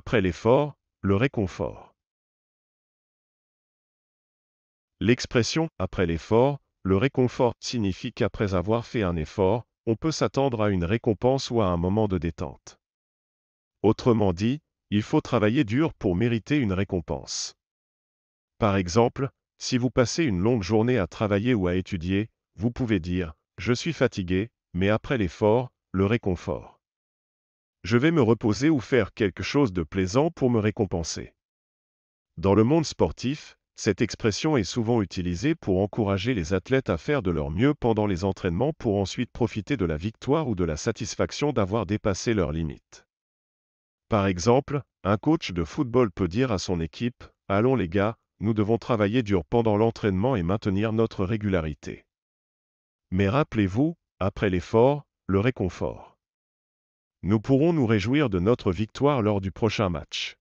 Après l'effort, le réconfort. L'expression après l'effort, le réconfort signifie qu'après avoir fait un effort, on peut s'attendre à une récompense ou à un moment de détente. Autrement dit, il faut travailler dur pour mériter une récompense. Par exemple, si vous passez une longue journée à travailler ou à étudier, vous pouvez dire ⁇ Je suis fatigué, mais après l'effort, le réconfort ⁇ je vais me reposer ou faire quelque chose de plaisant pour me récompenser. Dans le monde sportif, cette expression est souvent utilisée pour encourager les athlètes à faire de leur mieux pendant les entraînements pour ensuite profiter de la victoire ou de la satisfaction d'avoir dépassé leurs limites. Par exemple, un coach de football peut dire à son équipe ⁇ Allons les gars, nous devons travailler dur pendant l'entraînement et maintenir notre régularité. Mais rappelez-vous, après l'effort, le réconfort nous pourrons nous réjouir de notre victoire lors du prochain match.